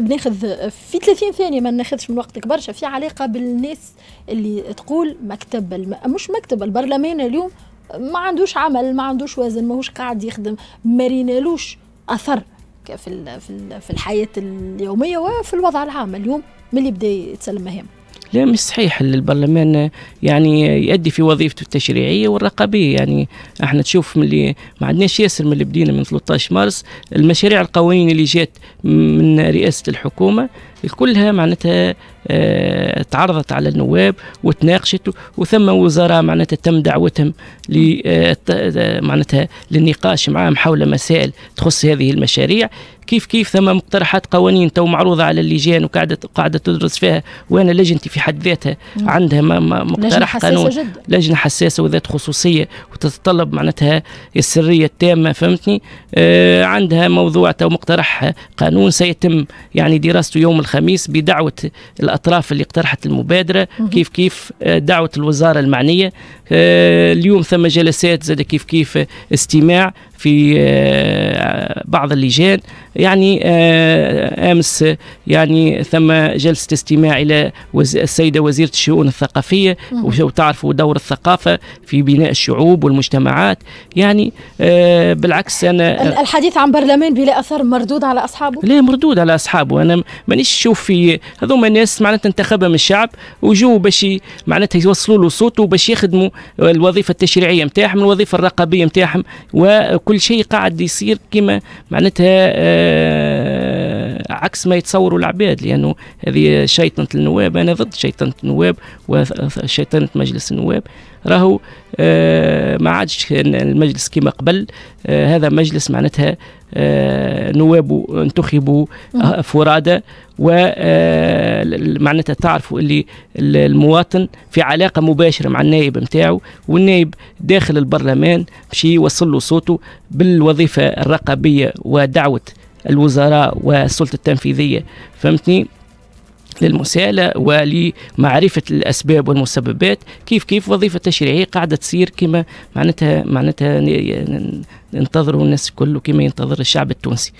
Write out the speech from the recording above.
نحب ناخذ في 30 ثانيه ما ناخذش من وقتك برشا في علاقه بالناس اللي تقول مكتب الم... مش مكتب البرلمان اليوم ما عندوش عمل ما عندوش وزن ماهوش قاعد يخدم ما رينالوش اثر في في الحياه اليوميه وفي الوضع العام اليوم من اللي بدا يتسلم مهامه لا مش صحيح البرلمان يعني يؤدي في وظيفته التشريعيه والرقابيه يعني احنا تشوف ملي ما عندناش ياسر من اللي بدينا من 13 مارس المشاريع القوانين اللي جات من رئاسه الحكومه كلها معناتها آه، تعرضت على النواب وتناقشت وثم وزاره معناتها تم دعوتهم آه، آه، معناتها للنقاش معهم حول مسائل تخص هذه المشاريع كيف كيف ثم مقترحات قوانين تو معروضه على اللجان وقاعده قاعده تدرس فيها وانا لجنتي في حد ذاتها نعم. عندها مقترح قانون جدا. لجنه حساسه وذات خصوصيه وتتطلب معناتها السريه التامه فهمتني آه عندها موضوع تو مقترح قانون سيتم يعني دراسته يوم الخميس بدعوة الأطراف اللي اقترحت المبادرة كيف كيف آه، دعوة الوزارة المعنية آه، اليوم ثم جلسات زاد كيف كيف آه، استماع في بعض اللجان يعني امس يعني ثم جلسه استماع الى السيده وزيره الشؤون الثقافيه وتعرفوا دور الثقافه في بناء الشعوب والمجتمعات يعني بالعكس انا الحديث عن برلمان بلا اثر مردود على اصحابه؟ لا مردود على اصحابه انا مانيش تشوف في هذوما ناس معناتها انتخبهم الشعب وجو باش معناتها يوصلوا له صوته باش يخدموا الوظيفه التشريعيه نتاعهم الوظيفه الرقابيه نتاعهم وكل شيء قاعد يصير كما معناتها آه، عكس ما يتصوروا العباد لانه هذه شيطنه النواب انا ضد شيطنه النواب وشيطنه مجلس النواب راهو آه، ما عادش المجلس كما قبل آه، هذا مجلس معناتها آه، نوابه انتخبوا فرادى و معناتها تعرفوا اللي المواطن في علاقه مباشره مع النائب نتاعو والنائب داخل البرلمان باش يوصل له صوته بالوظيفه الرقابيه ودعوه الوزراء والسلطه التنفيذيه فهمتني للمساءلة ولمعرفة الأسباب والمسببات كيف كيف وظيفة تشريعية قاعدة تصير كما معناتها معناتها ننتظروا الناس كله كما ينتظر الشعب التونسي